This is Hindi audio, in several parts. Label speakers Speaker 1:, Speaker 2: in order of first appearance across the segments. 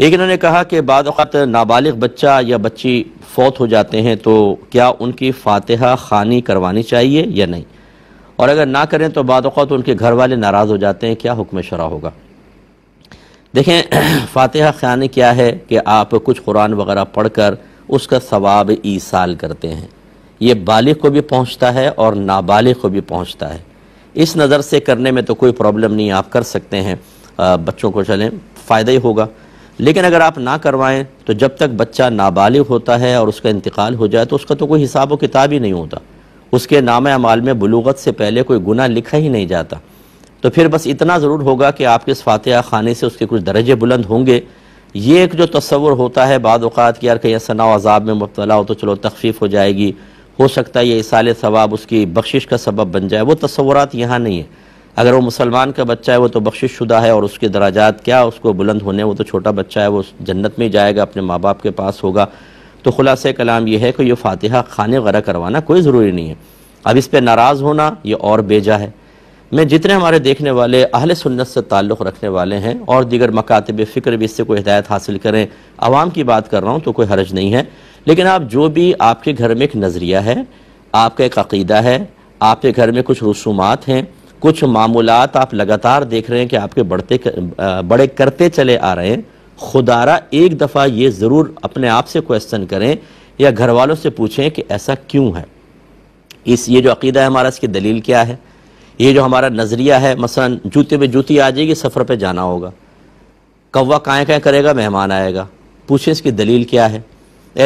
Speaker 1: एक इन्होंने कहा कि बाद अवत नाबालिग बच्चा या बच्ची फौत हो जाते हैं तो क्या उनकी फातहा खानी करवानी चाहिए या नहीं और अगर ना करें तो बाद अवत उनके घर वाले नाराज़ हो जाते हैं क्या हुक्म शरा होगा देखें फातहा खानी क्या है कि आप कुछ कुरान वगैरह पढ़ कर उसका सवाब ईसाल करते हैं ये बालिग को भी पहुँचता है और नाबालिग को भी पहुँचता है इस नज़र से करने में तो कोई प्रॉब्लम नहीं आप कर सकते हैं बच्चों को चलें फ़ायदा ही होगा लेकिन अगर आप ना करवाएं तो जब तक बच्चा नाबालिग होता है और उसका इंतकाल हो जाए तो उसका तो कोई हिसाब व किताब ही नहीं होता उसके नाम अमाल में बलूगत से पहले कोई गुना लिखा ही नहीं जाता तो फिर बस इतना ज़रूर होगा कि आपके इस फातह खाने से उसके कुछ दर्जे बुलंद होंगे ये एक जो तस्वर होता है बाद अवत कि यार कहीं सना अजाब में मुबतला हो तो चलो तकफीफ़ हो जाएगी हो सकता है ये इसाल सवाब उसकी बख्शिश का सबब बन जाए वो तस्वरत यहाँ नहीं है अगर वो मुसलमान का बच्चा है वो तो बख्शिश शुदा है और उसके दराजात क्या उसको बुलंद होने वो तो छोटा बच्चा है वो जन्नत में जाएगा अपने माँ बाप के पास होगा तो खुलास कलाम ये है कि ये फातिहा खाने वगैरह करवाना कोई ज़रूरी नहीं है अब इस पर नाराज़ होना ये और बेजा है मैं जितने हमारे देखने वाले अहल सुन्नत से ताल्लुक़ रखने वाले हैं और दीगर मकातब फ़िक्र भी इससे कोई हदायत हासिल करें आवाम की बात कर रहा हूँ तो कोई हरज नहीं है लेकिन आप जो भी आपके घर में एक नज़रिया है आपका एक अकीदा है आपके घर में कुछ रसूमात हैं कुछ मामूलات आप लगातार देख रहे हैं कि आपके बढ़ते बड़े करते चले आ रहे हैं खुदारा एक दफ़ा ये ज़रूर अपने आप से क्वेश्चन करें या घर वालों से पूछें कि ऐसा क्यों है इस ये जो अकीदा है हमारा इसकी दलील क्या है ये जो हमारा नज़रिया है मसलन जूते पे जूती आ जाएगी सफ़र पे जाना होगा कौवा काएँ काएँ करेगा मेहमान आएगा पूछें इसकी दलील क्या है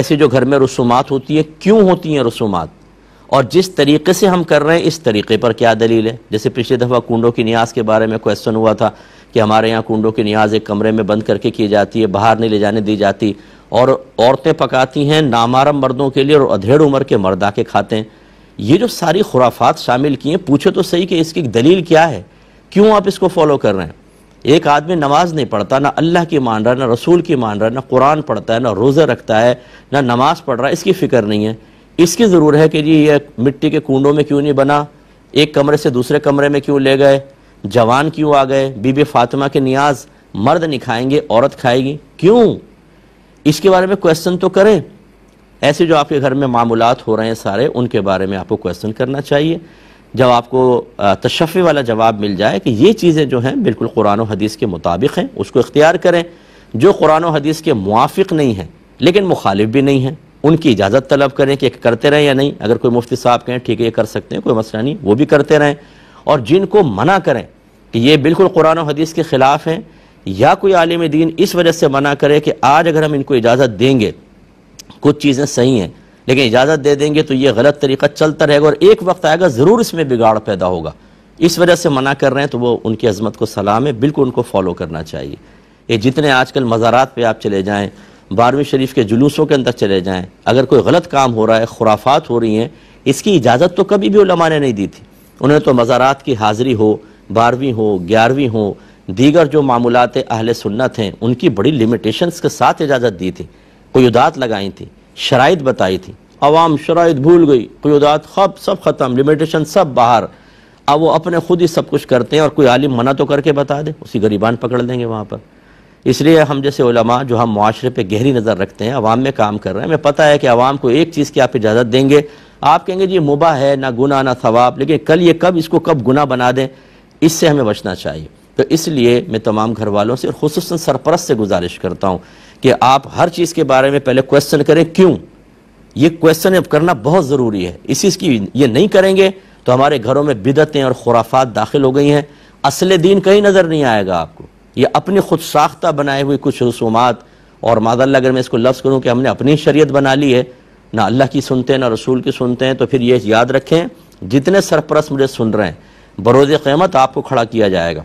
Speaker 1: ऐसे जो घर में रसूमात होती है क्यों होती हैं रसूमात और जिस तरीके से हम कर रहे हैं इस तरीके पर क्या दलील है जैसे पिछले दफ़ा कुंडों की न्याज के बारे में क्वेश्चन हुआ था कि हमारे यहाँ कुंडों की न्याज एक कमरे में बंद करके की जाती है बाहर नहीं ले जाने दी जाती और औरतें पकाती हैं नामारम मर्दों के लिए और अधेड़ उम्र के मर्द के खाते हैं ये जो सारी खुराफात शामिल किए पूछे तो सही कि इसकी दलील क्या है क्यों आप इसको फॉलो कर रहे हैं एक आदमी नमाज नहीं पढ़ता ना अल्लाह की मान रहा है ना रसूल की मान रहा है ना कुरान पढ़ता है ना रोज़ा रखता है ना नमाज पढ़ रहा है इसकी फ़िक्र नहीं है इसकी ज़रूर है कि जी ये मिट्टी के कुंडों में क्यों नहीं बना एक कमरे से दूसरे कमरे में क्यों ले गए जवान क्यों आ गए बीबी फातिमा के नियाज मर्द नहीं खाएंगे औरत खाएगी क्यों इसके बारे में क्वेश्चन तो करें ऐसे जो आपके घर में मामूलत हो रहे हैं सारे उनके बारे में आपको क्वेश्चन करना चाहिए जब आपको तशफ़ी वाला जवाब मिल जाए कि ये चीज़ें जो हैं बिल्कुल कुरान और हदीस के मुताबिक हैं उसको इख्तियार करें जो कुरान और हदीस के मुआफ़ नहीं हैं लेकिन मुखालिफ भी नहीं हैं उनकी इजाज़त तलब करें कि करते रहें या नहीं अगर कोई मुफ्ती साहब कहें ठीक है ये कर सकते हैं कोई मसला नहीं वो भी करते रहें और जिनको मना करें कि ये बिल्कुल कुरान और हदीस के ख़िलाफ़ हैं या कोई आलिम दीन इस वजह से मना करे कि आज अगर हम इनको इजाज़त देंगे कुछ चीज़ें सही हैं लेकिन इजाज़त दे देंगे तो ये गलत तरीका चलता रहेगा और एक वक्त आएगा ज़रूर इसमें बिगाड़ पैदा होगा इस वजह से मना कर रहे हैं तो वो उनकी अजमत को सलाम है बिल्कुल उनको फॉलो करना चाहिए ये जितने आजकल मज़ारात पे आप चले जाएं बारहवीं शरीफ के जुलूसों के अंदर चले जाएँ अगर कोई गलत काम हो रहा है खुराफात हो रही हैं इसकी इजाज़त तो कभी भी उलमा ने नहीं दी थी उन्हें तो मज़ारात की हाज़िरी हो बारहवीं हो ग्यारहवीं हो दीगर जो मामूलत अहल सुन्नत हैं उनकी बड़ी लिमिटेशंस के साथ इजाज़त दी थी कोदात लगाई थी शराइ बताई थी अवाम शराइ भूल गई कोदात खब सब ख़त्म लिमिटेशन सब बाहर अब वो अपने खुद ही सब कुछ करते हैं और कोई आलिम मना तो करके बता दे उसी गरीबान पकड़ देंगे वहाँ पर इसलिए हम जैसे उलमा जो हम माशरे पर गहरी नज़र रखते हैं अवाम में काम कर रहे हैं हमें पता है कि आवाम को एक चीज़ की आप इजाज़त देंगे आप कहेंगे जी मुबा है ना गुना ना सवाब लेकिन कल ये कब इसको कब गुना बना दें इससे हमें बचना चाहिए तो इसलिए मैं तमाम घर वालों से और खसूस सरपरस से गुजारिश करता हूँ कि आप हर चीज़ के बारे में पहले क्वेश्चन करें क्यों ये क्वेश्चन करना बहुत ज़रूरी है इस चीज़ की ये नहीं करेंगे तो हमारे घरों में बिदतें और खुराफात दाखिल हो गई हैं असल दीन कहीं नज़र नहीं आएगा आपको ये अपने खुद साख्ता बनाए हुए कुछ रसूमात और मादल अगर मैं इसको लफ्ज़ करूँ कि हमने अपनी शरीय बना ली है ना अल्लाह की सुनते हैं ना रसूल की सुनते हैं तो फिर ये याद रखें जितने सरपरस मुझे सुन रहे हैं बरोज़ क़ैमत आपको खड़ा किया जाएगा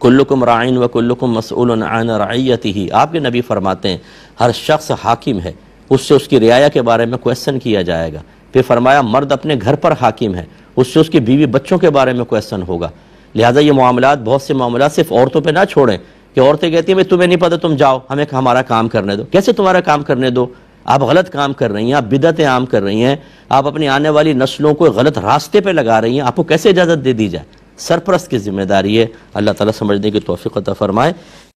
Speaker 1: कुल्लुकुम राइन व कुल्लुकुम मसूल आन रईयत ही आपके नबी फरमाते हैं हर शख्स हाकिम है उससे उसकी रियाया के बारे में क्वेश्चन किया जाएगा फिर फरमाया मर्द अपने घर पर हाकिम है उससे उसकी बीवी बच्चों के बारे में क्वेश्चन होगा लिहाजा ये मामला बहुत से मामला सिर्फ औरतों पर ना छोड़ें कि औरतें कहती हैं भाई तुम्हें नहीं पता तुम जाओ हमें हमारा काम करने दो कैसे तुम्हारा काम करने दो आप गलत काम कर रही हैं आप बिदतें आम कर रही हैं आप अपनी आने वाली नस्लों को गलत रास्ते पर लगा रही हैं आपको कैसे इजाज़त दे दी जाए सरपरस्त की जिम्मेदारी है अल्लाह ताला समझने की तोफ़ी अता फरमाए